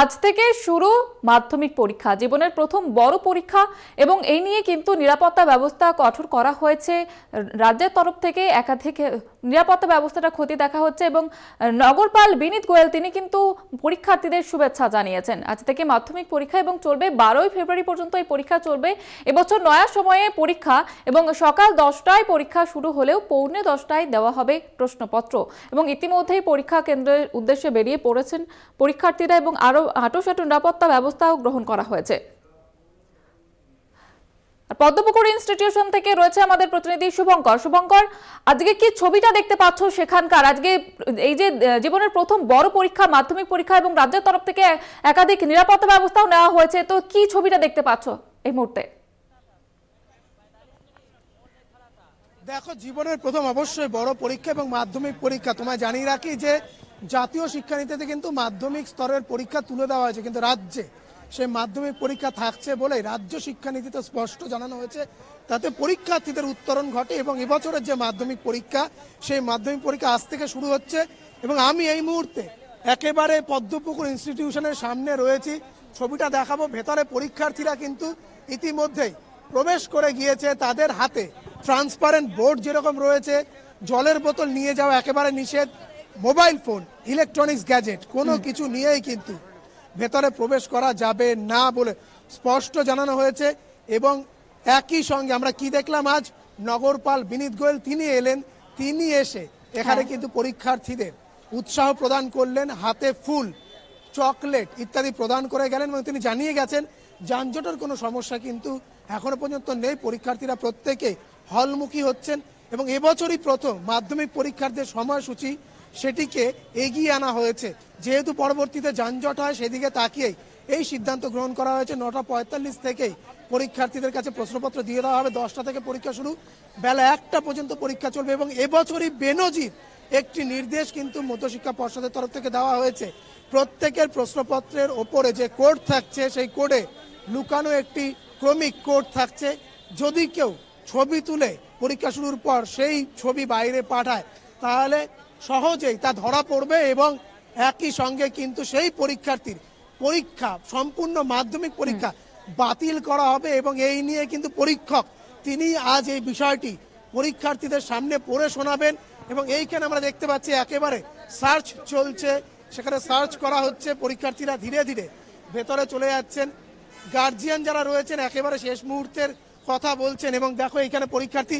আজ থেকে শুরু মাধ্যমিক পরীক্ষা জীবনের প্রথম বড় পরীক্ষা এবং এই নিয়ে কিন্তু নিরাপত্তা ব্যবস্থা কঠোর করা হয়েছে রাজ্যের তরফ থেকে একাধিক নিরাপত্তা ব্যবস্থাটা ক্ষতি দেখা হচ্ছে এবং নগরপাল বিনীত গোয়েল তিনি কিন্তু পরীক্ষার্থীদের শুভেচ্ছা জানিয়েছেন আজ থেকে মাধ্যমিক পরীক্ষা এবং চলবে বারোই ফেব্রুয়ারি পর্যন্ত এই পরীক্ষা চলবে এবছর নয়া সময়ে পরীক্ষা এবং সকাল দশটায় পরীক্ষা শুরু হলেও পৌনে দশটায় দেওয়া হবে প্রশ্নপত্র এবং ইতিমধ্যেই পরীক্ষা কেন্দ্রের উদ্দেশ্যে বেরিয়ে পড়েছেন পরীক্ষার্থীরা এবং আরও আটোশাটো নিরাপত্তা ব্যবস্থাও গ্রহণ করা হয়েছে পদ্মপুকুর ইনস্টিটিউশন থেকে রয়েছে আমাদের প্রতিনিধি শুভঙ্কর শুভঙ্কর আজকে কি ছবিটা দেখতে পাচ্ছ সেখানকার আজকে এই যে জীবনের প্রথম বড় পরীক্ষা মাধ্যমিক পরীক্ষা এবং রাজ্যের তরফ থেকে একাধিক নিরাপত্তা ব্যবস্থাও নেওয়া হয়েছে তো কি ছবিটা দেখতে পাচ্ছ এই মুহূর্তে দেখো জীবনের প্রথম অবশ্যই বড় পরীক্ষা এবং মাধ্যমিক পরীক্ষা তোমায় জানিয়ে রাখি যে জাতীয় শিক্ষানীতিতে কিন্তু মাধ্যমিক স্তরের পরীক্ষা তুলে দেওয়া হয়েছে কিন্তু রাজ্যে সে মাধ্যমিক পরীক্ষা থাকছে বলে রাজ্য শিক্ষানীতিতে স্পষ্ট জানানো হয়েছে তাতে পরীক্ষার্থীদের উত্তরণ ঘটে এবং এবছরের যে মাধ্যমিক পরীক্ষা সেই মাধ্যমিক পরীক্ষা আজ থেকে শুরু হচ্ছে এবং আমি এই মুহূর্তে একেবারে পদ্মপুকুর ইনস্টিটিউশনের সামনে রয়েছি ছবিটা দেখাবো ভেতরে পরীক্ষার্থীরা কিন্তু ইতিমধ্যে প্রবেশ করে গিয়েছে তাদের হাতে ট্রান্সপারেন্ট বোর্ড যেরকম রয়েছে জলের বোতল নিয়ে যাওয়া একেবারে নিষেধ মোবাইল ফোন ইলেকট্রনিক্স গ্যাজেট কোনো কিছু নিয়েই কিন্তু ভেতরে প্রবেশ করা যাবে না বলে স্পষ্ট জানানো হয়েছে এবং একই সঙ্গে আমরা কি দেখলাম আজ নগরপাল বিনীত গোয়েল তিনি এলেন তিনি এসে এখানে হ্যাঁ। কিন্তু পরীক্ষার্থীদের উৎসাহ প্রদান করলেন হাতে ফুল চকলেট ইত্যাদি প্রদান করে গেলেন এবং তিনি জানিয়ে গেছেন যানজটের কোনো সমস্যা কিন্তু এখনো পর্যন্ত নেই পরীক্ষার্থীরা প্রত্যেকে হলমুখী হচ্ছেন এবং এবছরই প্রথম মাধ্যমিক পরীক্ষার্থীর সময়সূচি সেটিকে এগিয়ে আনা হয়েছে যেহেতু পরবর্তীতে যানজট হয় সেদিকে তাকিয়েই এই সিদ্ধান্ত গ্রহণ করা হয়েছে নটা পঁয়তাল্লিশ থেকেই পরীক্ষার্থীদের কাছে প্রশ্নপত্র দিয়ে দেওয়া হবে দশটা থেকে পরীক্ষা শুরু বেলা একটা পর্যন্ত পরীক্ষা চলবে এবং এবছরই বেনজির একটি নির্দেশ কিন্তু মধ্যশিক্ষা পর্ষদের তরফ থেকে দেওয়া হয়েছে প্রত্যেকের প্রশ্নপত্রের ওপরে যে কোড থাকছে সেই কোডে লুকানো একটি ক্রমিক কোড থাকছে যদি কেউ ছবি তুলে পরীক্ষা শুরুর পর সেই ছবি বাইরে পাঠায় তাহলে সহজেই তা ধরা পড়বে এবং একই সঙ্গে কিন্তু সেই পরীক্ষার্থীর পরীক্ষা সম্পূর্ণ মাধ্যমিক পরীক্ষা বাতিল করা হবে এবং এই নিয়ে কিন্তু পরীক্ষক তিনি আজ এই বিষয়টি পরীক্ষার্থীদের সামনে পড়ে শোনাবেন এবং এইখানে আমরা দেখতে পাচ্ছি একেবারে সার্চ চলছে সেখানে সার্চ করা হচ্ছে পরীক্ষার্থীরা ধীরে ধীরে ভেতরে চলে যাচ্ছেন গার্জিয়ান যারা রয়েছেন একেবারে শেষ মুহূর্তের কথা বলছেন এবং দেখো এখানে পরীক্ষার্থী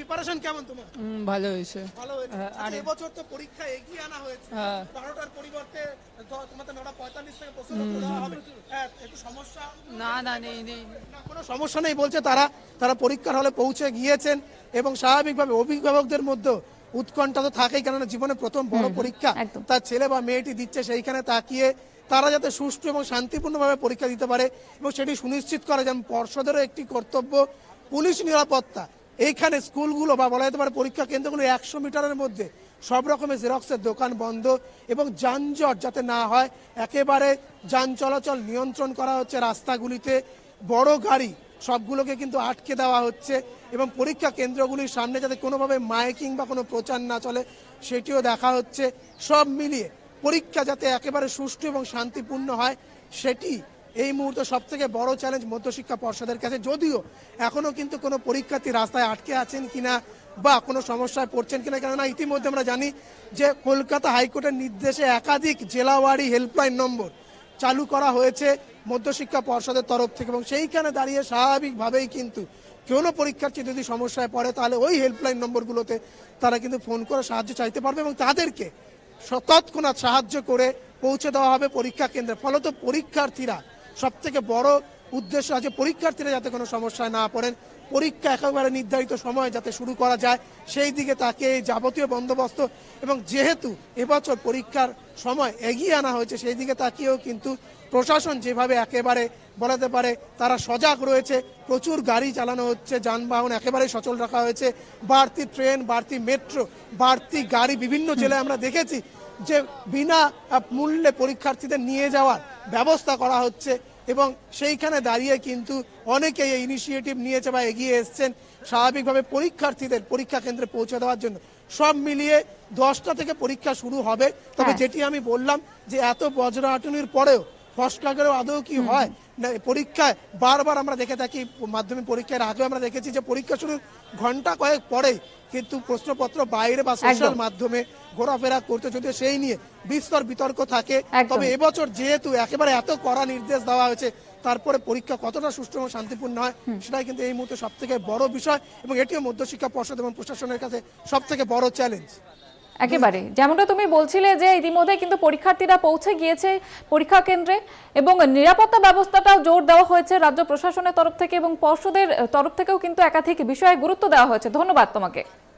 প্রিপারেশন কেমন তোমার ভালো হয়েছে ভালো হয়েছে হ্যাঁ, আচ্ছা, আর তো পরীক্ষা এগিয়ে আনা হয়েছে হ্যাঁ। বারোটার পরিবর্তে তোমাদের নটা পঁয়তাল্লিশ থেকে হ্যাঁ, একটু সমস্যা না না নেই নেই কোনো সমস্যা নেই বলছে তারা তারা পরীক্ষার হলে পৌঁছে গিয়েছেন এবং স্বাভাবিকভাবে অভিভাবকদের মধ্যেও উৎকণ্ঠা তো থাকেই কেননা জীবনে প্রথম বড় পরীক্ষা তার ছেলে বা মেয়েটি দিচ্ছে সেইখানে তাকিয়ে তারা যাতে সুষ্ঠু এবং শান্তিপূর্ণভাবে পরীক্ষা দিতে পারে এবং সেটি সুনিশ্চিত করা যেমন পর্ষদেরও একটি কর্তব্য পুলিশ নিরাপত্তা এইখানে স্কুলগুলো বা বলা যেতে পারে পরীক্ষা কেন্দ্রগুলো একশো মিটারের মধ্যে সব রকমের জেরক্সের দোকান বন্ধ এবং যানজট যাতে না হয় একেবারে যান চলাচল নিয়ন্ত্রণ করা হচ্ছে রাস্তাগুলিতে বড় গাড়ি সবগুলোকে কিন্তু আটকে দেওয়া হচ্ছে এবং পরীক্ষা কেন্দ্রগুলির সামনে যাতে কোনোভাবে মাইকিং বা কোনো প্রচার না চলে সেটিও দেখা হচ্ছে সব মিলিয়ে পরীক্ষা যাতে একেবারে সুষ্ঠু এবং শান্তিপূর্ণ হয় সেটি এই মুহূর্তে সব থেকে বড় চ্যালেঞ্জ মধ্যশিক্ষা পর্ষদের কাছে যদিও এখনও কিন্তু কোনো পরীক্ষার্থী রাস্তায় আটকে আছেন কিনা বা কোনো সমস্যায় পড়ছেন কিনা কেননা ইতিমধ্যে আমরা জানি যে কলকাতা হাইকোর্টের নির্দেশে একাধিক জেলাওয়ারি হেল্পলাইন নম্বর চালু করা হয়েছে মধ্যশিক্ষা পর্ষদের তরফ থেকে এবং সেইখানে দাঁড়িয়ে স্বাভাবিকভাবেই কিন্তু কোনো পরীক্ষার্থী যদি সমস্যায় পড়ে তাহলে ওই হেল্পলাইন নম্বরগুলোতে তারা কিন্তু ফোন করে সাহায্য চাইতে পারবে এবং তাদেরকে তৎক্ষণাৎ সাহায্য করে পৌঁছে দেওয়া হবে পরীক্ষা কেন্দ্রে ফলত পরীক্ষার্থীরা সবথেকে বড় উদ্দেশ্য আছে পরীক্ষার্থীরা যাতে কোনো সমস্যায় না পড়েন পরীক্ষা একেবারে নির্ধারিত সময় যাতে শুরু করা যায় সেই দিকে তাকে যাবতীয় বন্দোবস্ত এবং যেহেতু এবছর পরীক্ষার সময় এগিয়ে আনা হয়েছে সেই দিকে তাকিয়েও কিন্তু প্রশাসন যেভাবে একেবারে বলাতে পারে তারা সজাগ রয়েছে প্রচুর গাড়ি চালানো হচ্ছে যানবাহন একেবারে সচল রাখা হয়েছে বাড়তি ট্রেন বাড়তি মেট্রো বাড়তি গাড়ি বিভিন্ন জেলায় আমরা দেখেছি যে বিনা মূল্যে পরীক্ষার্থীদের নিয়ে যাওয়ার ব্যবস্থা করা হচ্ছে এবং সেইখানে দাঁড়িয়ে কিন্তু অনেকে এই ইনিশিয়েটিভ নিয়েছে বা এগিয়ে এসছেন স্বাভাবিকভাবে পরীক্ষার্থীদের পরীক্ষা কেন্দ্রে পৌঁছে দেওয়ার জন্য সব মিলিয়ে দশটা থেকে পরীক্ষা শুরু হবে তবে হ্যাঁ। যেটি আমি বললাম যে এত বজ্রাটনির পরেও ফসলাগেরও আদৌ কি হয় পরীক্ষায় বারবার আমরা দেখে থাকি মাধ্যমিক পরীক্ষার আগে আমরা দেখেছি যে পরীক্ষা শুরুর ঘন্টা কয়েক পরে কিন্তু প্রশ্নপত্র বাইরে বা সোশ্যাল মাধ্যমে ঘোরাফেরা করতে যদিও সেই নিয়ে বিস্তর বিতর্ক থাকে তবে এবছর যেহেতু একেবারে এত কড়া নির্দেশ দেওয়া হয়েছে তারপরে পরীক্ষা কতটা সুষ্ঠু এবং শান্তিপূর্ণ হয় সেটাই কিন্তু এই মুহূর্তে সব থেকে বড় বিষয় এবং এটিও মধ্যশিক্ষা পর্ষদ এবং প্রশাসনের কাছে সব থেকে বড় চ্যালেঞ্জ একেবারে যেমনটা তুমি বলছিলে যে ইতিমধ্যে কিন্তু পরীক্ষার্থীরা পৌঁছে গিয়েছে পরীক্ষা কেন্দ্রে এবং নিরাপত্তা ব্যবস্থাটাও জোর দেওয়া হয়েছে রাজ্য প্রশাসনের তরফ থেকে এবং পর্ষদের তরফ থেকেও কিন্তু একাধিক বিষয়ে গুরুত্ব দেওয়া হয়েছে ধন্যবাদ তোমাকে